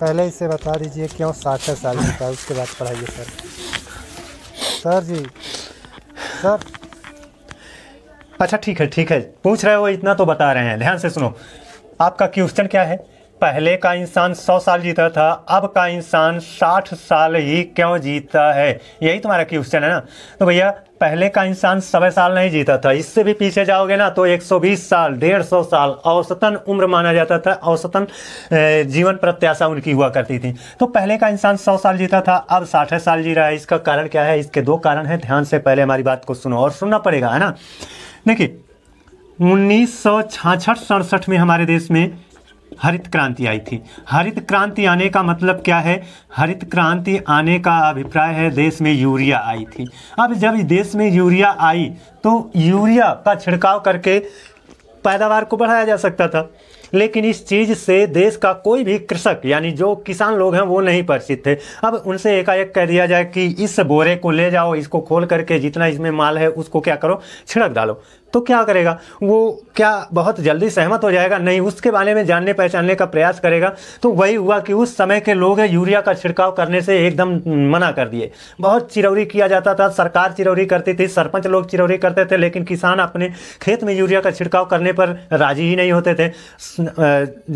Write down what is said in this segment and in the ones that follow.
पहले इसे बता दीजिए क्यों साठ साल की उसके बाद पढ़ाइए सर सर जी सर अच्छा ठीक है ठीक है पूछ रहे हो इतना तो बता रहे हैं ध्यान से सुनो आपका क्वेश्चन क्या है पहले का इंसान सौ साल जीता था अब का इंसान साठ साल ही क्यों जीता है यही तुम्हारा क्वेश्चन है ना तो भैया पहले का इंसान सवा साल नहीं जीता था इससे भी पीछे जाओगे ना तो 120 साल डेढ़ सौ साल औसतन उम्र माना जाता था औसतन जीवन प्रत्याशा उनकी हुआ करती थी तो पहले का इंसान 100 साल जीता था अब साठ साल जी रहा है इसका कारण क्या है इसके दो कारण हैं ध्यान से पहले हमारी बात को सुनो और सुनना पड़ेगा है ना देखिए उन्नीस सौ में हमारे देश में हरित क्रांति आई थी हरित क्रांति आने का मतलब क्या है हरित क्रांति आने का अभिप्राय है देश में यूरिया आई थी अब जब देश में यूरिया आई तो यूरिया का छिड़काव करके पैदावार को बढ़ाया जा सकता था लेकिन इस चीज़ से देश का कोई भी कृषक यानी जो किसान लोग हैं वो नहीं परिचित थे अब उनसे एकाएक कह दिया जाए कि इस बोरे को ले जाओ इसको खोल करके जितना इसमें माल है उसको क्या करो छिड़क डालो तो क्या करेगा वो क्या बहुत जल्दी सहमत हो जाएगा नहीं उसके बारे में जानने पहचानने का प्रयास करेगा तो वही हुआ कि उस समय के लोग यूरिया का छिड़काव करने से एकदम मना कर दिए बहुत चिरौरी किया जाता था सरकार चिरौरी करती थी सरपंच लोग चिरौरी करते थे लेकिन किसान अपने खेत में यूरिया का छिड़काव करने पर राजी ही नहीं होते थे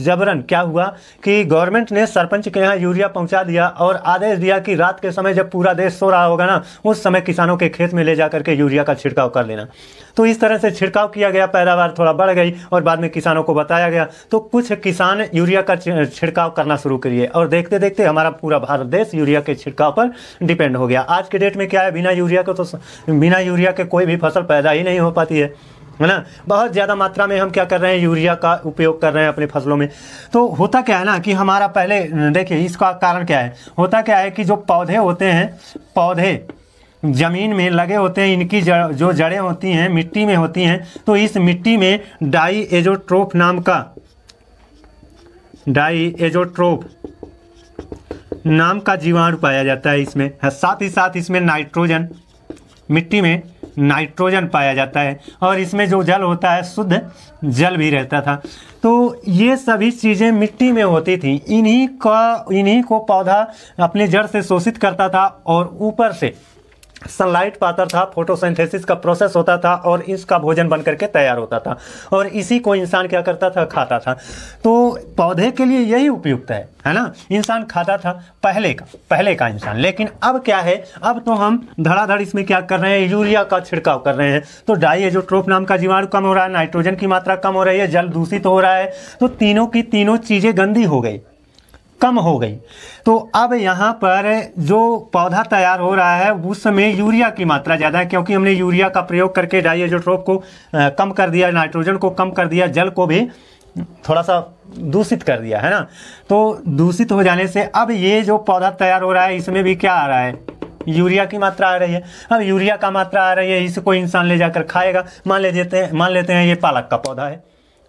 जबरन क्या हुआ कि गवर्नमेंट ने सरपंच के यहाँ यूरिया पहुँचा दिया और आदेश दिया कि रात के समय जब पूरा देश सो रहा होगा ना उस समय किसानों के खेत में ले जा करके यूरिया का छिड़काव कर लेना तो इस तरह से छिड़काव किया गया पैदावार थोड़ा बढ़ गई और बाद में किसानों को बताया गया तो कुछ किसान यूरिया का छिड़काव करना शुरू करिए और देखते देखते हमारा पूरा भारत देश यूरिया के छिड़काव पर डिपेंड हो गया आज के डेट में क्या है बिना यूरिया के तो बिना यूरिया के कोई भी फसल पैदा ही नहीं हो पाती है है ना बहुत ज़्यादा मात्रा में हम क्या कर रहे हैं यूरिया का उपयोग कर रहे हैं अपने फसलों में तो होता क्या है ना कि हमारा पहले देखिए इसका कारण क्या है होता क्या है कि जो पौधे होते हैं पौधे ज़मीन में लगे होते हैं इनकी जड़, जो जड़ें होती हैं मिट्टी में होती हैं तो इस मिट्टी में डाई एजोट्रोप नाम का डाई एजोट्रोप नाम का जीवाणु पाया जाता है इसमें हाँ, साथ ही साथ इसमें नाइट्रोजन मिट्टी में नाइट्रोजन पाया जाता है और इसमें जो जल होता है शुद्ध जल भी रहता था तो ये सभी चीज़ें मिट्टी में होती थी इन्हीं का इन्हीं को पौधा अपने जड़ से शोषित करता था और ऊपर से सनलाइट पाता था फोटोसिंथेसिस का प्रोसेस होता था और इसका भोजन बन करके तैयार होता था और इसी को इंसान क्या करता था खाता था तो पौधे के लिए यही उपयुक्त है है ना इंसान खाता था पहले का पहले का इंसान लेकिन अब क्या है अब तो हम धड़ाधड़ इसमें क्या कर रहे हैं यूरिया का छिड़काव कर रहे हैं तो डाई एजोट्रोप नाम का जीवाणु कम हो रहा है नाइट्रोजन की मात्रा कम हो रही है जल दूषित हो रहा है तो तीनों की तीनों चीज़ें गंदी हो गई कम हो गई तो अब यहाँ पर जो पौधा तैयार हो रहा है उस समय यूरिया की मात्रा ज़्यादा है क्योंकि हमने यूरिया का प्रयोग करके डाइजोट्रोप को कम कर दिया नाइट्रोजन को कम कर दिया जल को भी थोड़ा सा दूषित कर दिया है ना तो दूषित हो जाने से अब ये जो पौधा तैयार हो रहा है इसमें भी क्या आ रहा है यूरिया की मात्रा आ रही है अब यूरिया का मात्रा आ रही है इसको इंसान ले जाकर खाएगा मान ले देते हैं मान लेते हैं ये पालक का पौधा है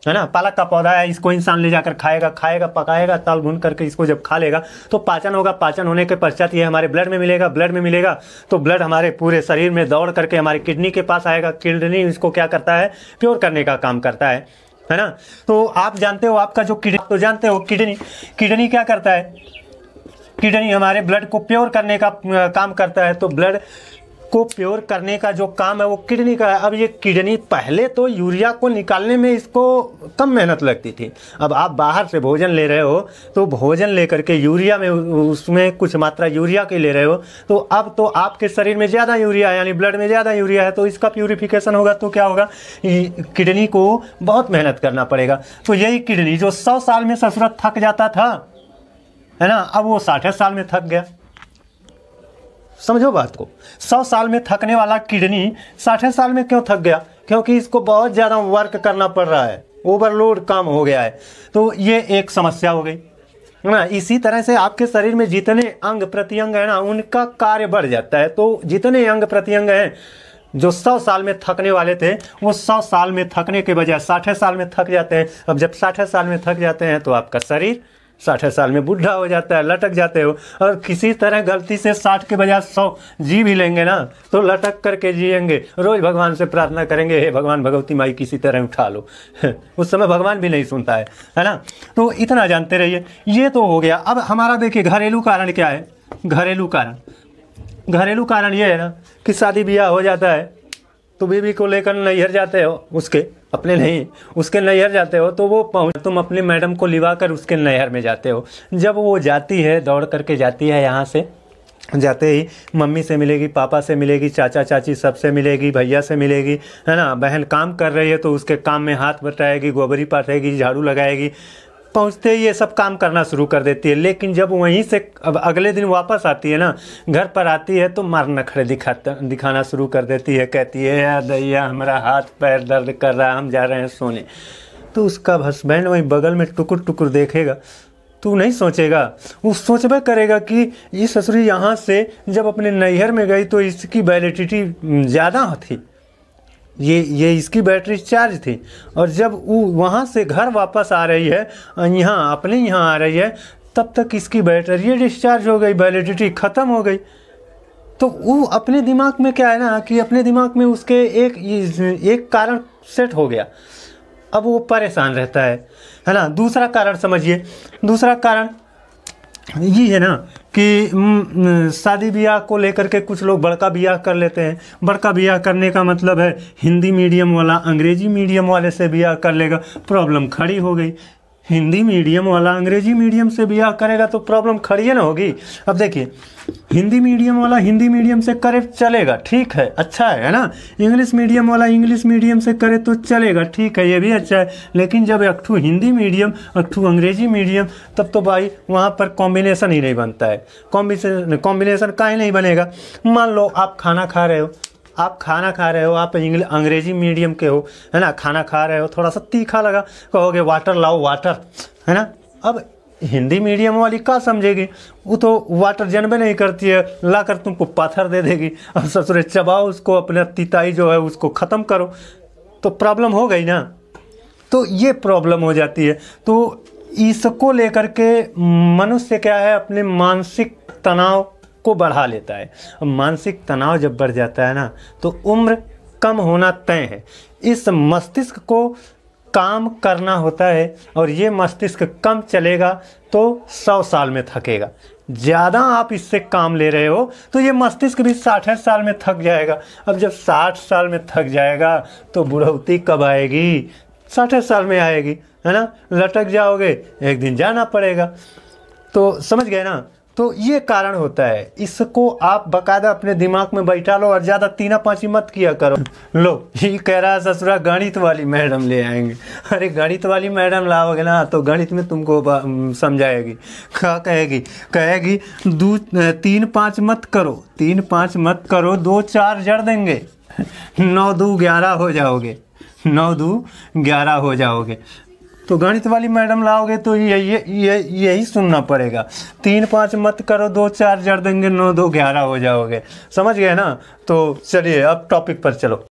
है ना पालक का पौधा है इसको इंसान ले जाकर खाएगा खाएगा पकाएगा ताल भून करके इसको जब खा लेगा तो पाचन होगा पाचन होने के पश्चात ये हमारे ब्लड में मिलेगा ब्लड में मिलेगा तो ब्लड हमारे पूरे शरीर में दौड़ करके हमारे किडनी के पास आएगा किडनी इसको क्या करता है प्योर करने का काम करता है है ना तो आप जानते हो आपका जो किडनी तो जानते हो किडनी किडनी क्या करता है किडनी हमारे ब्लड को प्योर करने का काम करता है तो ब्लड को प्योर करने का जो काम है वो किडनी का है अब ये किडनी पहले तो यूरिया को निकालने में इसको कम मेहनत लगती थी अब आप बाहर से भोजन ले रहे हो तो भोजन लेकर के यूरिया में उसमें कुछ मात्रा यूरिया के ले रहे हो तो अब तो आपके शरीर में ज़्यादा यूरिया यानी ब्लड में ज़्यादा यूरिया है तो इसका प्योरीफिकेशन होगा तो क्या होगा किडनी को बहुत मेहनत करना पड़ेगा तो यही किडनी जो सौ साल में ससुरत थक जाता था है ना अब वो साठ साल में थक गया समझो बात को सौ साल में थकने वाला किडनी साठे साल में क्यों थक गया क्योंकि इसको बहुत ज़्यादा वर्क करना पड़ रहा है ओवरलोड काम हो गया है तो ये एक समस्या हो गई ना इसी तरह से आपके शरीर में जितने अंग प्रत्यंग है ना उनका कार्य बढ़ जाता है तो जितने अंग प्रत्यंग हैं जो सौ साल में थकने वाले थे वो सौ साल में थकने के बजाय साठे साल में थक जाते हैं अब जब साठे साल में थक जाते हैं तो आपका शरीर साठ साल में बुढ़ा हो जाता है लटक जाते हो और किसी तरह गलती से साठ के बजाय सौ जी भी लेंगे ना तो लटक करके जिएंगे रोज भगवान से प्रार्थना करेंगे हे भगवान भगवती माई किसी तरह उठा लो उस समय भगवान भी नहीं सुनता है है ना तो इतना जानते रहिए ये तो हो गया अब हमारा देखिए घरेलू कारण क्या है घरेलू कारण घरेलू कारण ये है ना कि शादी ब्याह हो जाता है तो बीवी को लेकर नैहर जाते हो उसके अपने नहीं उसके नैहर जाते हो तो वो तुम अपने मैडम को लिवा कर उसके नैहर में जाते हो जब वो जाती है दौड़ करके जाती है यहाँ से जाते ही मम्मी से मिलेगी पापा से मिलेगी चाचा चाची सबसे मिलेगी भैया से मिलेगी है ना बहन काम कर रही है तो उसके काम में हाथ बटाएगी गोबरी पाटेगी झाड़ू लगाएगी पहुंचते ही ये सब काम करना शुरू कर देती है लेकिन जब वहीं से अब अगले दिन वापस आती है ना घर पर आती है तो मार नखरे दिखाता दिखाना शुरू कर देती है कहती है यार दैया हमारा हाथ पैर दर्द कर रहा है हम जा रहे हैं सोने तो उसका हस्बैंड वहीं बगल में टुकुर टुकुर देखेगा तू नहीं सोचेगा वो सोचबे करेगा कि ये ससुरी यहाँ से जब अपने नैहर में गई तो इसकी वैलिडिटी ज़्यादा थी ये ये इसकी बैटरी चार्ज थी और जब वो वहाँ से घर वापस आ रही है यहाँ अपने यहाँ आ रही है तब तक इसकी बैटरी डिस्चार्ज हो गई वैलिडिटी ख़त्म हो गई तो वो अपने दिमाग में क्या है ना कि अपने दिमाग में उसके एक एक कारण सेट हो गया अब वो परेशान रहता है है ना दूसरा कारण समझिए दूसरा कारण ये है ना कि शादी ब्याह को लेकर के कुछ लोग बड़का ब्याह कर लेते हैं बड़का ब्याह करने का मतलब है हिंदी मीडियम वाला अंग्रेजी मीडियम वाले से ब्याह कर लेगा प्रॉब्लम खड़ी हो गई हिंदी मीडियम वाला अंग्रेजी मीडियम से भी करेगा तो प्रॉब्लम खड़ी है ना होगी अब देखिए हिंदी मीडियम वाला हिंदी मीडियम से करे चलेगा ठीक है अच्छा है ना इंग्लिश मीडियम वाला इंग्लिश मीडियम से करे तो चलेगा ठीक है ये भी अच्छा है लेकिन जब ठू हिंदी मीडियम अक्ठू अंग्रेजी मीडियम तब तो भाई वहाँ पर कॉम्बिनेसन ही नहीं बनता है कॉम्बिनेशन कॉम्बिनेशन का ही नहीं बनेगा मान लो आप खाना खा रहे हो आप खाना खा रहे हो आप अंग्रेजी मीडियम के हो है ना खाना खा रहे हो थोड़ा सा तीखा लगा कहोगे वाटर लाओ वाटर है ना अब हिंदी मीडियम वाली का समझेगी वो तो वाटर जनबे नहीं करती है ला कर तुमको पाथर दे देगी अब ससुरे चबाओ उसको अपना तिताई जो है उसको ख़त्म करो तो प्रॉब्लम हो गई ना तो ये प्रॉब्लम हो जाती है तो इसको लेकर के मनुष्य क्या है अपने मानसिक तनाव को बढ़ा लेता है मानसिक तनाव जब बढ़ जाता है ना तो उम्र कम होना तय है इस मस्तिष्क को काम करना होता है और ये मस्तिष्क कम चलेगा तो सौ साल में थकेगा ज़्यादा आप इससे काम ले रहे हो तो ये मस्तिष्क भी साठ साल में थक जाएगा अब जब साठ साल में थक जाएगा तो बुढ़ौती कब आएगी साठ साल में आएगी है ना लटक जाओगे एक दिन जाना पड़ेगा तो समझ गए ना तो ये कारण होता है इसको आप बकायदा अपने दिमाग में बैठा लो और ज़्यादा तीना पाँची मत किया करो लो ये कह रहा है ससुरा गणित वाली मैडम ले आएंगे अरे गणित वाली मैडम लाओगे ना तो गणित में तुमको समझाएगी क्या कहेगी कहेगी दो तीन पाँच मत करो तीन पाँच मत करो दो चार जड़ देंगे नौ दो ग्यारह हो जाओगे नौ दो ग्यारह हो जाओगे तो गणित वाली मैडम लाओगे तो ये ये यही सुनना पड़ेगा तीन पाँच मत करो दो चार जड़ देंगे नौ दो ग्यारह हो जाओगे समझ गए ना तो चलिए अब टॉपिक पर चलो